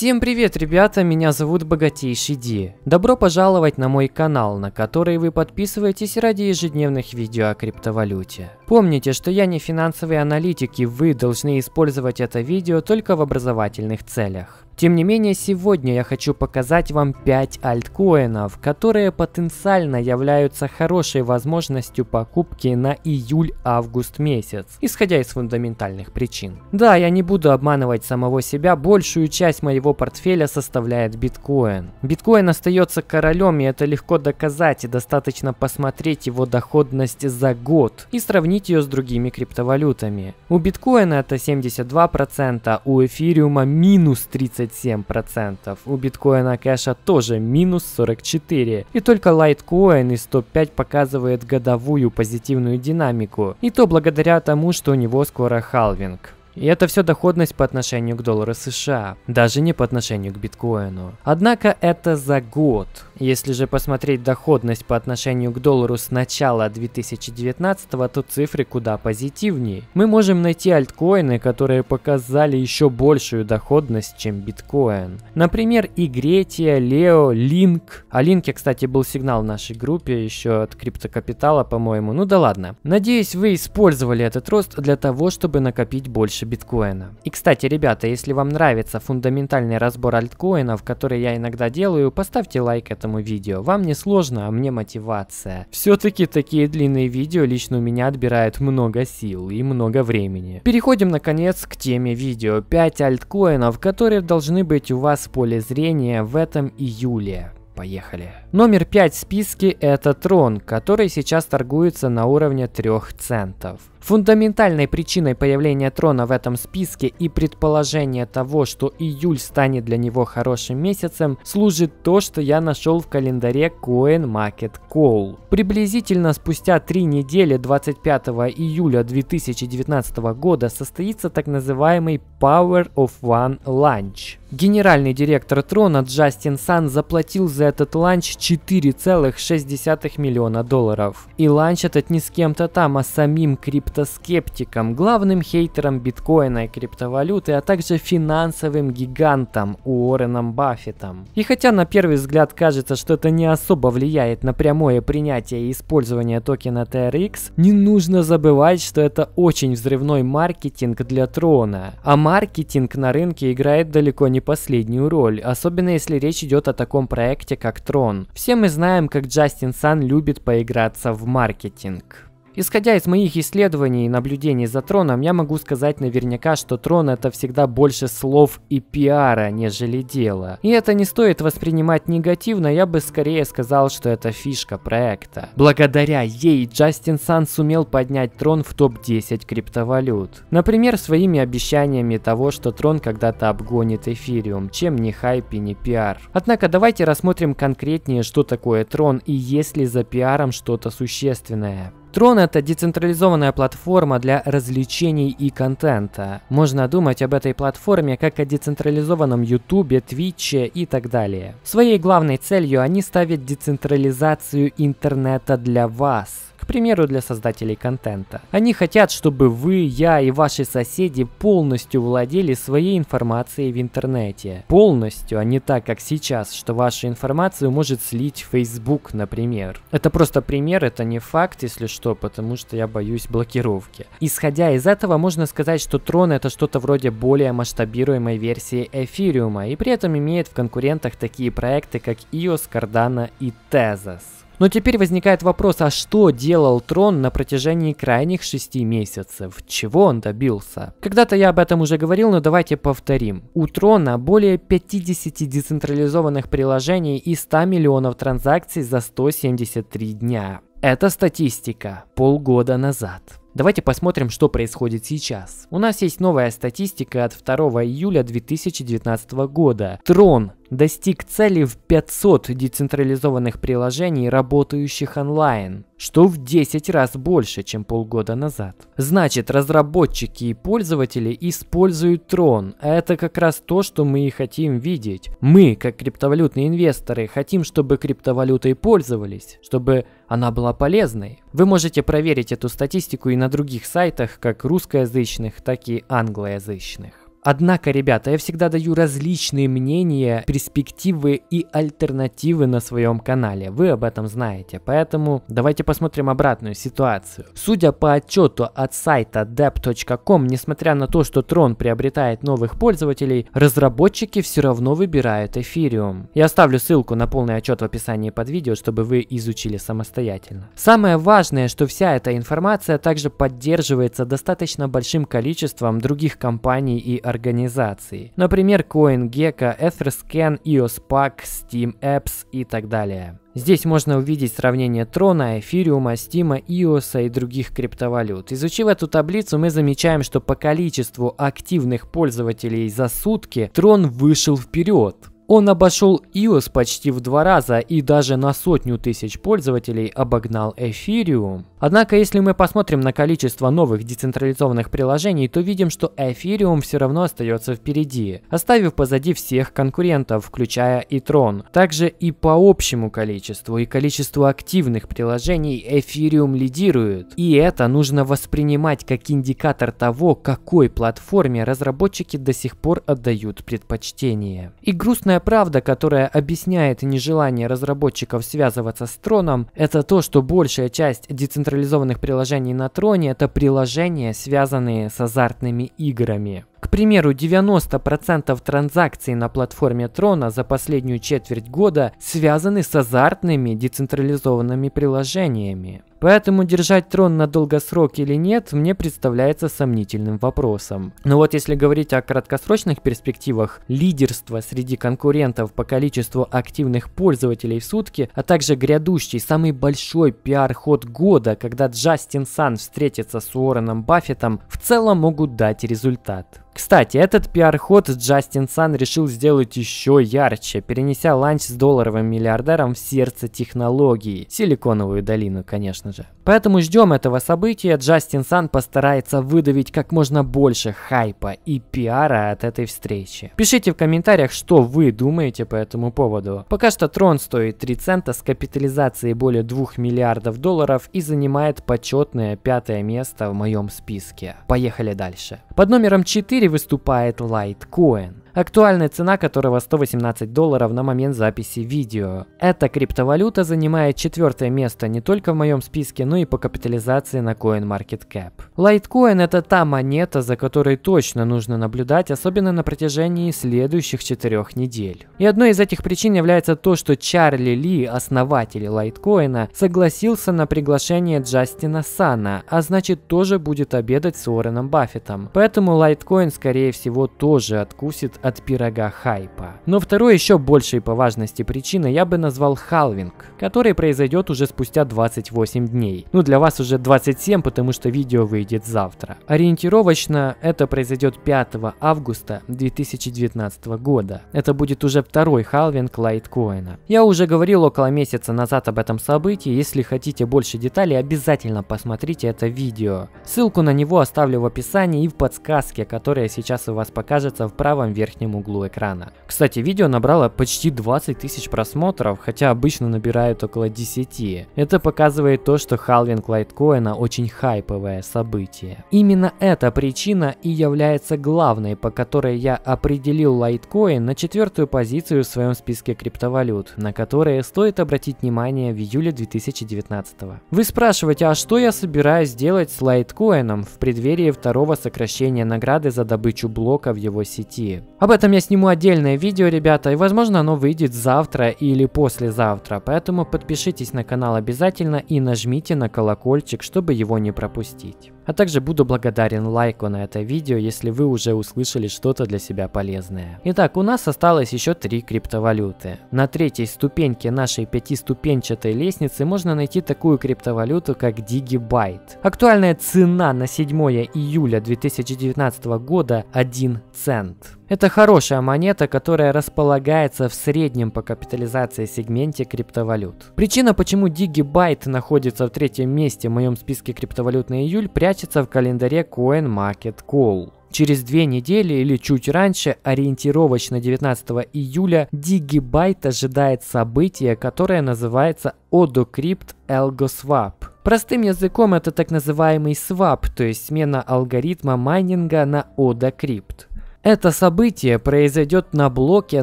Всем привет, ребята, меня зовут Богатейший Ди. Добро пожаловать на мой канал, на который вы подписываетесь ради ежедневных видео о криптовалюте. Помните, что я не финансовый аналитик и вы должны использовать это видео только в образовательных целях. Тем не менее, сегодня я хочу показать вам 5 альткоинов, которые потенциально являются хорошей возможностью покупки на июль-август месяц, исходя из фундаментальных причин. Да, я не буду обманывать самого себя, большую часть моего портфеля составляет биткоин. Биткоин остается королем, и это легко доказать, и достаточно посмотреть его доходность за год и сравнить ее с другими криптовалютами. У биткоина это 72%, у эфириума минус 30%, 27%. У биткоина кэша тоже минус 44%. И только лайткоин из топ-5 показывает годовую позитивную динамику. И то благодаря тому, что у него скоро халвинг. И это все доходность по отношению к доллару США, даже не по отношению к биткоину. Однако это за год. Если же посмотреть доходность по отношению к доллару с начала 2019, то цифры куда позитивнее. Мы можем найти альткоины, которые показали еще большую доходность, чем биткоин. Например, Игретия, Лео, Линк. О а Линке, кстати, был сигнал в нашей группе еще от криптокапитала, по-моему. Ну да ладно. Надеюсь, вы использовали этот рост для того, чтобы накопить больше биткоина. И, кстати, ребята, если вам нравится фундаментальный разбор альткоинов, который я иногда делаю, поставьте лайк этому этому видео. Вам не сложно, а мне мотивация. Все-таки такие длинные видео лично у меня отбирают много сил и много времени. Переходим наконец к теме видео. 5 альткоинов, которые должны быть у вас в поле зрения в этом июле поехали. Номер 5 в списке это трон, который сейчас торгуется на уровне 3 центов. Фундаментальной причиной появления трона в этом списке и предположение того, что июль станет для него хорошим месяцем, служит то, что я нашел в календаре Coin Market Call. Приблизительно спустя три недели 25 июля 2019 года состоится так называемый Power of One Lunch. Генеральный директор Трона Джастин Сан заплатил за этот ланч 4,6 миллиона долларов. И ланч этот не с кем-то там, а самим криптоскептиком, главным хейтером биткоина и криптовалюты, а также финансовым гигантом Уорреном Баффетом. И хотя на первый взгляд кажется, что это не особо влияет на прямое принятие и использование токена TRX, не нужно забывать, что это очень взрывной маркетинг для Трона. А маркетинг на рынке играет далеко не не последнюю роль, особенно если речь идет о таком проекте, как Трон. Все мы знаем, как Джастин Сан любит поиграться в маркетинг. Исходя из моих исследований и наблюдений за троном, я могу сказать наверняка, что трон это всегда больше слов и пиара, нежели дела. И это не стоит воспринимать негативно, я бы скорее сказал, что это фишка проекта. Благодаря ей Джастин Сан сумел поднять трон в топ-10 криптовалют. Например, своими обещаниями того, что трон когда-то обгонит эфириум, чем не хайп и не пиар. Однако давайте рассмотрим конкретнее, что такое трон и есть ли за пиаром что-то существенное. Трон — это децентрализованная платформа для развлечений и контента. Можно думать об этой платформе как о децентрализованном Ютубе, Твиче и так далее. Своей главной целью они ставят децентрализацию интернета для вас — примеру, для создателей контента. Они хотят, чтобы вы, я и ваши соседи полностью владели своей информацией в интернете. Полностью, а не так, как сейчас, что вашу информацию может слить Facebook, например. Это просто пример, это не факт, если что, потому что я боюсь блокировки. Исходя из этого, можно сказать, что Tron это что-то вроде более масштабируемой версии эфириума, и при этом имеет в конкурентах такие проекты, как EOS, Cardano и Tezos. Но теперь возникает вопрос, а что делал Трон на протяжении крайних шести месяцев? Чего он добился? Когда-то я об этом уже говорил, но давайте повторим. У Трона более 50 децентрализованных приложений и 100 миллионов транзакций за 173 дня. Это статистика полгода назад. Давайте посмотрим, что происходит сейчас. У нас есть новая статистика от 2 июля 2019 года. Трон достиг цели в 500 децентрализованных приложений, работающих онлайн, что в 10 раз больше, чем полгода назад. Значит, разработчики и пользователи используют Tron. Это как раз то, что мы и хотим видеть. Мы, как криптовалютные инвесторы, хотим, чтобы криптовалютой пользовались, чтобы она была полезной. Вы можете проверить эту статистику и на других сайтах, как русскоязычных, так и англоязычных. Однако, ребята, я всегда даю различные мнения, перспективы и альтернативы на своем канале. Вы об этом знаете, поэтому давайте посмотрим обратную ситуацию. Судя по отчету от сайта dep.com, несмотря на то, что Tron приобретает новых пользователей, разработчики все равно выбирают Ethereum. Я оставлю ссылку на полный отчет в описании под видео, чтобы вы изучили самостоятельно. Самое важное, что вся эта информация также поддерживается достаточно большим количеством других компаний и организаций. Например, CoinGecko, EtherScan, EOSPAC, Steam Apps и так далее. Здесь можно увидеть сравнение Трона, Эфириума, Стима, Иоса и других криптовалют. Изучив эту таблицу, мы замечаем, что по количеству активных пользователей за сутки Трон вышел вперед. Он обошел iOS почти в два раза и даже на сотню тысяч пользователей обогнал Ethereum. Однако, если мы посмотрим на количество новых децентрализованных приложений, то видим, что Ethereum все равно остается впереди, оставив позади всех конкурентов, включая и Tron. Также и по общему количеству и количеству активных приложений Ethereum лидирует. И это нужно воспринимать как индикатор того, какой платформе разработчики до сих пор отдают предпочтение. И грустная правда, которая объясняет нежелание разработчиков связываться с троном, это то, что большая часть децентрализованных приложений на троне это приложения, связанные с азартными играми. К примеру, 90% транзакций на платформе Трона за последнюю четверть года связаны с азартными децентрализованными приложениями. Поэтому держать трон на долгосрок или нет, мне представляется сомнительным вопросом. Но вот если говорить о краткосрочных перспективах, лидерство среди конкурентов по количеству активных пользователей в сутки, а также грядущий самый большой пиар-ход года, когда Джастин Сан встретится с Уорреном Баффетом, в целом могут дать результат. Кстати, этот пиар-ход Джастин Сан решил сделать еще ярче, перенеся ланч с долларовым миллиардером в сердце технологии. Силиконовую долину, конечно же. Поэтому ждем этого события. Джастин Сан постарается выдавить как можно больше хайпа и пиара от этой встречи. Пишите в комментариях, что вы думаете по этому поводу. Пока что трон стоит 3 цента с капитализацией более 2 миллиардов долларов и занимает почетное пятое место в моем списке. Поехали дальше. Под номером 4 выступает Лайткоин актуальная цена которого 118 долларов на момент записи видео. Эта криптовалюта занимает четвертое место не только в моем списке, но и по капитализации на CoinMarketCap. Litecoin это та монета, за которой точно нужно наблюдать, особенно на протяжении следующих четырех недель. И одной из этих причин является то, что Чарли Ли, основатель лайткоина, согласился на приглашение Джастина Сана, а значит тоже будет обедать с Уорреном Баффетом. Поэтому лайткоин скорее всего тоже откусит от пирога хайпа. Но второй еще большей по важности причиной я бы назвал халвинг, который произойдет уже спустя 28 дней. Ну для вас уже 27, потому что видео выйдет завтра. Ориентировочно это произойдет 5 августа 2019 года. Это будет уже второй халвинг лайткоина. Я уже говорил около месяца назад об этом событии, если хотите больше деталей, обязательно посмотрите это видео. Ссылку на него оставлю в описании и в подсказке, которая сейчас у вас покажется в правом верхнем верхнем углу экрана. Кстати, видео набрало почти 20 тысяч просмотров, хотя обычно набирают около 10. Это показывает то, что халвинг лайткоина очень хайповое событие. Именно эта причина и является главной, по которой я определил лайткоин на четвертую позицию в своем списке криптовалют, на которые стоит обратить внимание в июле 2019. Вы спрашиваете, а что я собираюсь делать с лайткоином в преддверии второго сокращения награды за добычу блока в его сети? Об этом я сниму отдельное видео, ребята, и возможно оно выйдет завтра или послезавтра, поэтому подпишитесь на канал обязательно и нажмите на колокольчик, чтобы его не пропустить. А также буду благодарен лайку на это видео, если вы уже услышали что-то для себя полезное. Итак, у нас осталось еще три криптовалюты. На третьей ступеньке нашей пятиступенчатой лестницы можно найти такую криптовалюту, как Digibyte. Актуальная цена на 7 июля 2019 года 1 цент. Это хорошая монета, которая располагается в среднем по капитализации сегменте криптовалют. Причина, почему Digibyte находится в третьем месте в моем списке криптовалют на июль, прячется значится в календаре Coin Market Call. Через две недели или чуть раньше, ориентировочно 19 июля, Digibyte ожидает событие, которое называется OdoCrypt ElgoSwap. Простым языком это так называемый swap, то есть смена алгоритма майнинга на OdoCrypt. Это событие произойдет на блоке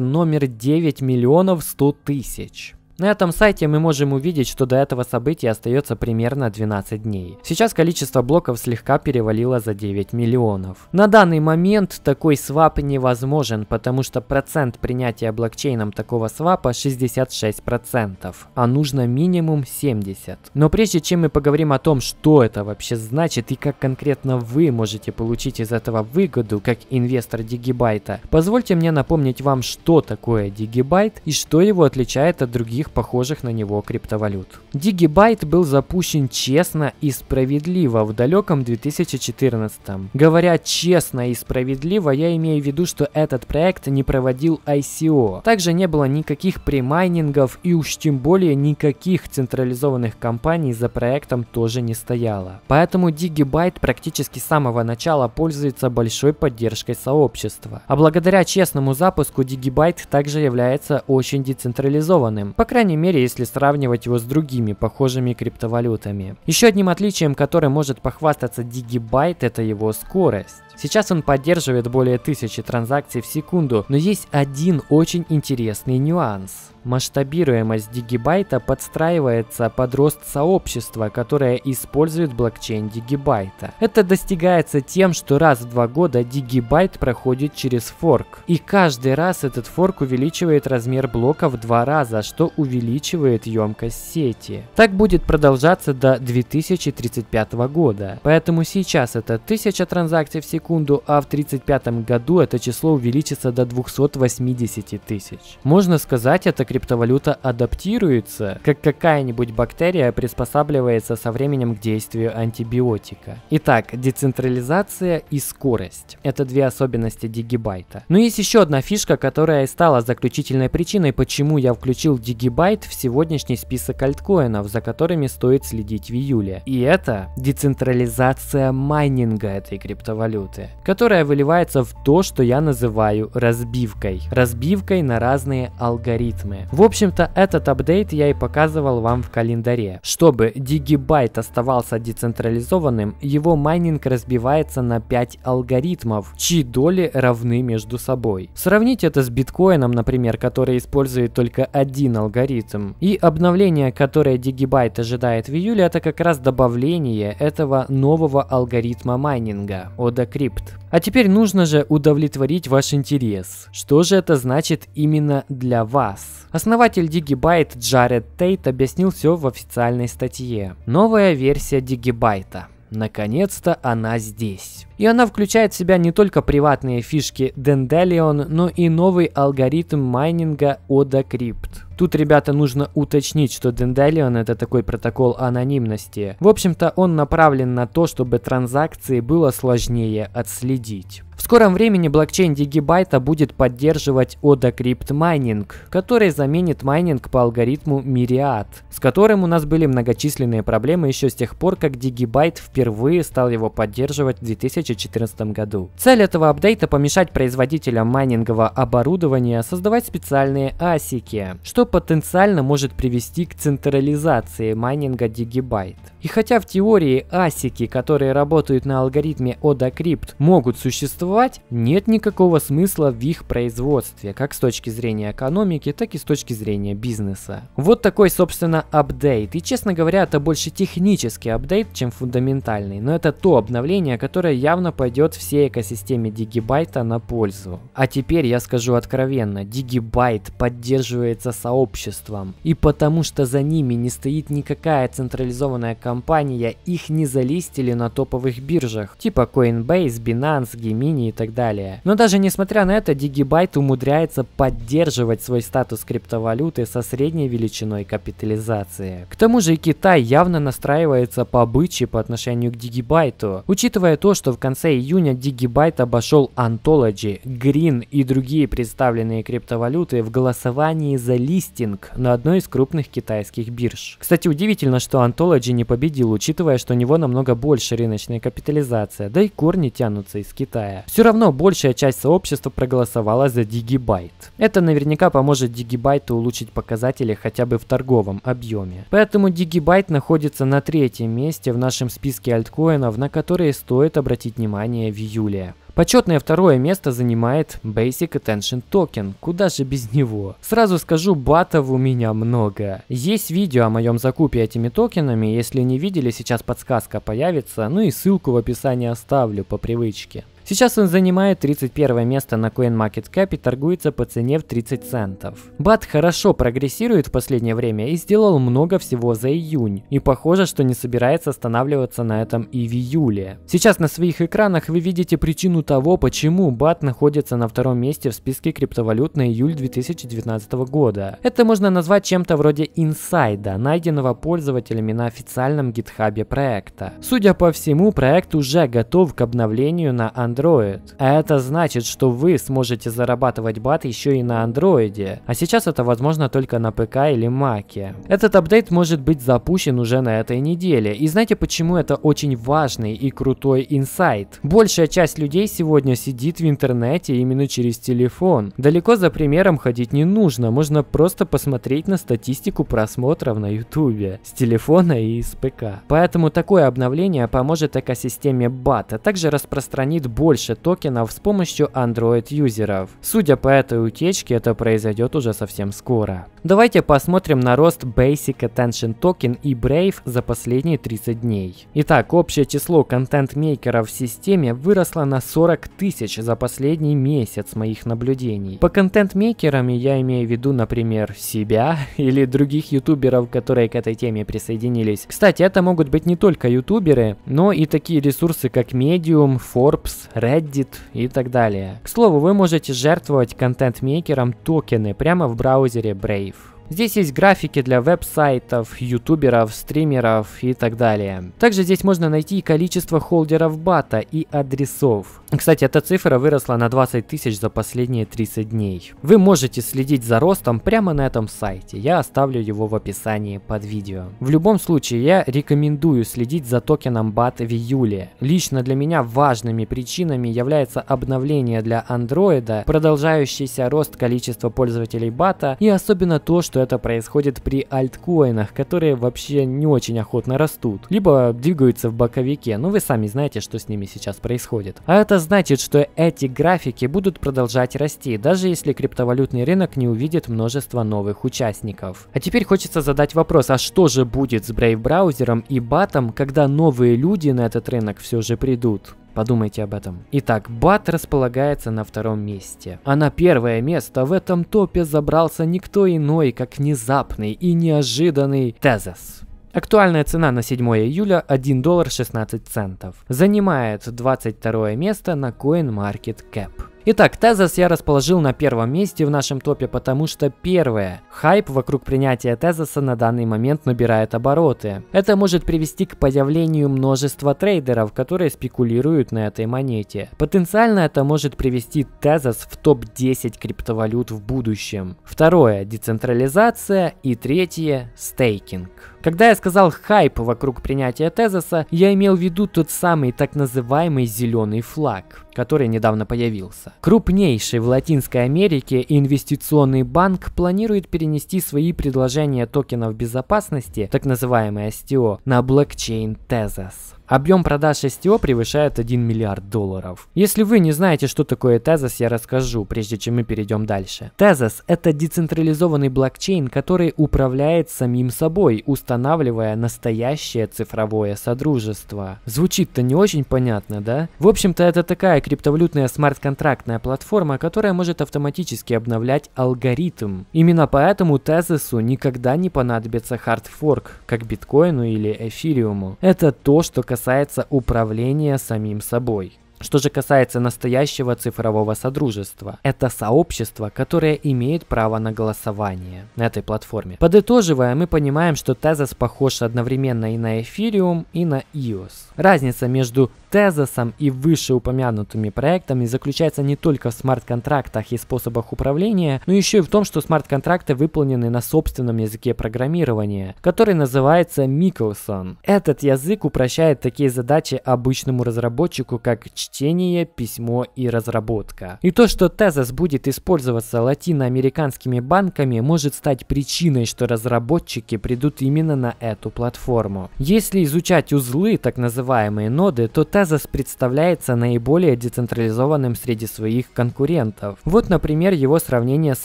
номер 9 миллионов 100 тысяч. На этом сайте мы можем увидеть, что до этого события остается примерно 12 дней. Сейчас количество блоков слегка перевалило за 9 миллионов. На данный момент такой свап невозможен, потому что процент принятия блокчейном такого свапа 66%, а нужно минимум 70%. Но прежде чем мы поговорим о том, что это вообще значит и как конкретно вы можете получить из этого выгоду, как инвестор Дигибайта, позвольте мне напомнить вам, что такое Дигибайт и что его отличает от других других похожих на него криптовалют. Digibyte был запущен честно и справедливо в далеком 2014 -м. Говоря честно и справедливо, я имею в виду, что этот проект не проводил ICO. Также не было никаких премайнингов и уж тем более никаких централизованных компаний за проектом тоже не стояло. Поэтому Digibyte практически с самого начала пользуется большой поддержкой сообщества. А благодаря честному запуску Digibyte также является очень децентрализованным. По крайней крайней мере, если сравнивать его с другими похожими криптовалютами. Еще одним отличием, которым может похвастаться Digibyte, это его скорость. Сейчас он поддерживает более тысячи транзакций в секунду, но есть один очень интересный нюанс. Масштабируемость Дигибайта подстраивается под рост сообщества, которое использует блокчейн Дигибайта. Это достигается тем, что раз в два года Дигибайт проходит через форк. И каждый раз этот форк увеличивает размер блока в два раза, что увеличивает емкость сети. Так будет продолжаться до 2035 года. Поэтому сейчас это 1000 транзакций в секунду, секунду, а в 1935 году это число увеличится до 280 тысяч. Можно сказать, эта криптовалюта адаптируется, как какая-нибудь бактерия приспосабливается со временем к действию антибиотика. Итак, децентрализация и скорость. Это две особенности Дигибайта. Но ну, есть еще одна фишка, которая и стала заключительной причиной, почему я включил Дигибайт в сегодняшний список альткоинов, за которыми стоит следить в июле. И это децентрализация майнинга этой криптовалюты работы, которая выливается в то, что я называю разбивкой. Разбивкой на разные алгоритмы. В общем-то, этот апдейт я и показывал вам в календаре. Чтобы Digibyte оставался децентрализованным, его майнинг разбивается на 5 алгоритмов, чьи доли равны между собой. Сравнить это с биткоином, например, который использует только один алгоритм. И обновление, которое Digibyte ожидает в июле, это как раз добавление этого нового алгоритма майнинга, OdaCrypt скрипт. А теперь нужно же удовлетворить ваш интерес. Что же это значит именно для вас? Основатель Digibyte Джаред Тейт объяснил все в официальной статье. Новая версия Digibyte. Наконец-то она здесь. И она включает в себя не только приватные фишки Dendalion, но и новый алгоритм майнинга Oda Crypt. Тут, ребята, нужно уточнить, что Dendalion это такой протокол анонимности. В общем-то, он направлен на то, чтобы транзакции было сложнее отследить скором времени блокчейн Дигибайта будет поддерживать ODA Crypt Mining, который заменит майнинг по алгоритму Myriad, с которым у нас были многочисленные проблемы еще с тех пор, как Дигибайт впервые стал его поддерживать в 2014 году. Цель этого апдейта — помешать производителям майнингового оборудования создавать специальные асики, что потенциально может привести к централизации майнинга Дигибайт. И хотя в теории асики, которые работают на алгоритме ODA Crypt, могут существовать, существовать, нет никакого смысла в их производстве, как с точки зрения экономики, так и с точки зрения бизнеса. Вот такой, собственно, апдейт. И, честно говоря, это больше технический апдейт, чем фундаментальный, но это то обновление, которое явно пойдет всей экосистеме Дигибайта на пользу. А теперь я скажу откровенно, Дигибайт поддерживается сообществом, и потому что за ними не стоит никакая централизованная компания, их не залистили на топовых биржах, типа Coinbase, Binance, Gemini и так далее. Но даже несмотря на это, Digibyte умудряется поддерживать свой статус криптовалюты со средней величиной капитализации. К тому же и Китай явно настраивается по обычаю по отношению к Digibyte, учитывая то, что в конце июня Digibyte обошел Anthology, Green и другие представленные криптовалюты в голосовании за листинг на одной из крупных китайских бирж. Кстати, удивительно, что Anthology не победил, учитывая, что у него намного больше рыночная капитализация, да и корни тянутся из Китая. Все равно большая часть сообщества проголосовала за Digibyte. Это наверняка поможет Digibyte улучшить показатели хотя бы в торговом объеме. Поэтому Digibyte находится на третьем месте в нашем списке альткоинов, на которые стоит обратить внимание в июле. Почетное второе место занимает Basic Attention Token, куда же без него. Сразу скажу, батов у меня много. Есть видео о моем закупе этими токенами, если не видели, сейчас подсказка появится, ну и ссылку в описании оставлю по привычке. Сейчас он занимает 31 место на CoinMarketCap и торгуется по цене в 30 центов. Бат хорошо прогрессирует в последнее время и сделал много всего за июнь, и похоже, что не собирается останавливаться на этом и в июле. Сейчас на своих экранах вы видите причину того, почему бат находится на втором месте в списке криптовалют на июль 2019 года. Это можно назвать чем-то вроде инсайда, найденного пользователями на официальном гитхабе проекта. Судя по всему, проект уже готов к обновлению на Android Android. А это значит, что вы сможете зарабатывать бат еще и на Android. А сейчас это возможно только на ПК или Маке. Этот апдейт может быть запущен уже на этой неделе. И знаете почему это очень важный и крутой инсайт? Большая часть людей сегодня сидит в интернете именно через телефон. Далеко за примером ходить не нужно, можно просто посмотреть на статистику просмотров на Ютубе с телефона и с ПК. Поэтому такое обновление поможет экосистеме BAT, а также распространит больше больше токенов с помощью Android-юзеров. Судя по этой утечке, это произойдет уже совсем скоро. Давайте посмотрим на рост Basic Attention Token и Brave за последние 30 дней. Итак, общее число контент-мейкеров в системе выросло на 40 тысяч за последний месяц моих наблюдений. По контент-мейкерам я имею в виду, например, себя или других ютуберов, которые к этой теме присоединились. Кстати, это могут быть не только ютуберы, но и такие ресурсы, как Medium, Forbes, Reddit и так далее. К слову, вы можете жертвовать контент-мейкерам токены прямо в браузере Brave. Здесь есть графики для веб-сайтов, ютуберов, стримеров и так далее. Также здесь можно найти количество холдеров бата и адресов. Кстати, эта цифра выросла на 20 тысяч за последние 30 дней. Вы можете следить за ростом прямо на этом сайте, я оставлю его в описании под видео. В любом случае, я рекомендую следить за токеном BAT в июле. Лично для меня важными причинами является обновление для Андроида, продолжающийся рост количества пользователей БАТА и особенно то, что что это происходит при альткоинах, которые вообще не очень охотно растут, либо двигаются в боковике, но ну, вы сами знаете, что с ними сейчас происходит. А это значит, что эти графики будут продолжать расти, даже если криптовалютный рынок не увидит множество новых участников. А теперь хочется задать вопрос, а что же будет с Brave браузером и батом, когда новые люди на этот рынок все же придут? Подумайте об этом. Итак, Бат располагается на втором месте. А на первое место в этом топе забрался никто иной, как внезапный и неожиданный Тезос. Актуальная цена на 7 июля 1 доллар 16 центов. Занимает 22 место на CoinMarketCap. Итак, тезис я расположил на первом месте в нашем топе, потому что первое, хайп вокруг принятия тезиса на данный момент набирает обороты. Это может привести к появлению множества трейдеров, которые спекулируют на этой монете. Потенциально это может привести тезис в топ-10 криптовалют в будущем. Второе, децентрализация. И третье, стейкинг. Когда я сказал хайп вокруг принятия тезиса, я имел в виду тот самый так называемый зеленый флаг который недавно появился. Крупнейший в Латинской Америке инвестиционный банк планирует перенести свои предложения токенов безопасности, так называемые STO, на блокчейн Tezos. Объем продаж STO превышает 1 миллиард долларов. Если вы не знаете, что такое Tezos, я расскажу, прежде чем мы перейдем дальше. Tezos – это децентрализованный блокчейн, который управляет самим собой, устанавливая настоящее цифровое содружество. Звучит-то не очень понятно, да? В общем-то, это такая криптовалютная смарт-контрактная платформа, которая может автоматически обновлять алгоритм. Именно поэтому Tezos никогда не понадобится хардфорк, как биткоину или эфириуму. Это то, что касается касается управления самим собой. Что же касается настоящего цифрового содружества, это сообщество, которое имеет право на голосование на этой платформе. Подытоживая, мы понимаем, что Tezos похож одновременно и на Ethereum, и на EOS. Разница между Тезосом и вышеупомянутыми проектами заключается не только в смарт-контрактах и способах управления, но еще и в том, что смарт-контракты выполнены на собственном языке программирования, который называется Mickelson. Этот язык упрощает такие задачи обычному разработчику, как чтение, письмо и разработка. И то, что тезос будет использоваться латиноамериканскими банками, может стать причиной, что разработчики придут именно на эту платформу. Если изучать узлы, так называемые ноды, то тезос представляется наиболее децентрализованным среди своих конкурентов. Вот, например, его сравнение с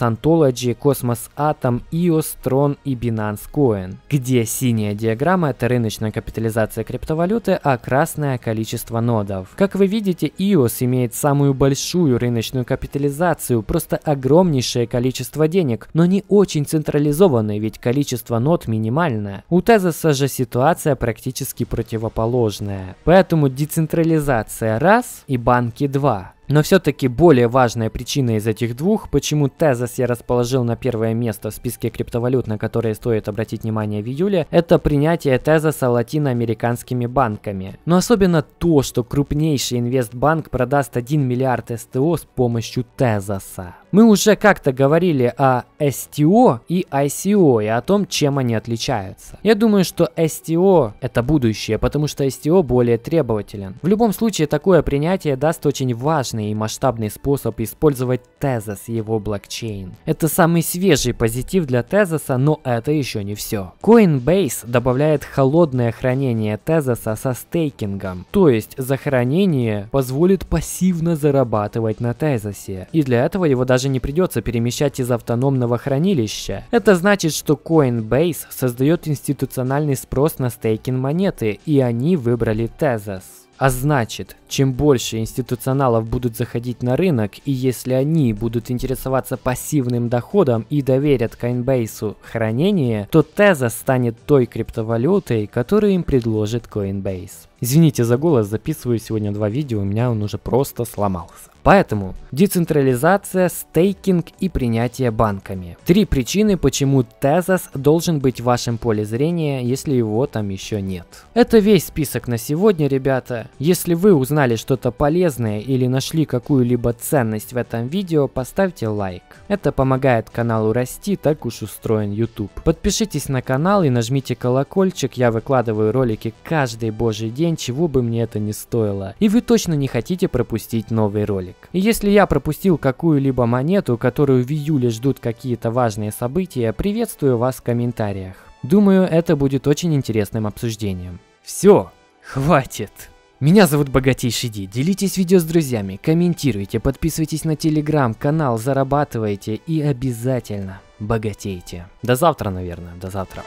Anthology, Cosmos Atom, EOS, Tron и Binance Coin, где синяя диаграмма – это рыночная капитализация криптовалюты, а красное – количество нодов. Как вы видите, свете iOS имеет самую большую рыночную капитализацию, просто огромнейшее количество денег, но не очень централизованное, ведь количество нот минимальное. У Тезоса же ситуация практически противоположная. Поэтому децентрализация раз и банки два. Но все-таки более важная причина из этих двух, почему Тезос я расположил на первое место в списке криптовалют, на которые стоит обратить внимание в июле, это принятие Тезоса латиноамериканскими банками. Но особенно то, что крупнейший инвестбанк продаст 1 миллиард СТО с помощью Тезоса. Мы уже как-то говорили о STO и ICO и о том, чем они отличаются. Я думаю, что STO это будущее, потому что STO более требователен. В любом случае, такое принятие даст очень важный прозрачный и масштабный способ использовать Tezos и его блокчейн. Это самый свежий позитив для Tezos, но это еще не все. Coinbase добавляет холодное хранение Tezos со стейкингом, то есть захоронение позволит пассивно зарабатывать на Tezos, и для этого его даже не придется перемещать из автономного хранилища. Это значит, что Coinbase создает институциональный спрос на стейкинг монеты, и они выбрали Tezos. А значит, чем больше институционалов будут заходить на рынок, и если они будут интересоваться пассивным доходом и доверят Coinbase хранение, то Теза станет той криптовалютой, которую им предложит Coinbase. Извините за голос, записываю сегодня два видео, у меня он уже просто сломался. Поэтому децентрализация, стейкинг и принятие банками. Три причины, почему Тезос должен быть в вашем поле зрения, если его там еще нет. Это весь список на сегодня, ребята. Если вы узнали что-то полезное или нашли какую-либо ценность в этом видео, поставьте лайк. Это помогает каналу расти, так уж устроен YouTube. Подпишитесь на канал и нажмите колокольчик, я выкладываю ролики каждый божий день день, чего бы мне это ни стоило. И вы точно не хотите пропустить новый ролик. И если я пропустил какую-либо монету, которую в июле ждут какие-то важные события, приветствую вас в комментариях. Думаю, это будет очень интересным обсуждением. Все, хватит. Меня зовут Богатейший Ди, делитесь видео с друзьями, комментируйте, подписывайтесь на телеграм-канал, зарабатывайте и обязательно богатейте. До завтра, наверное, до завтра.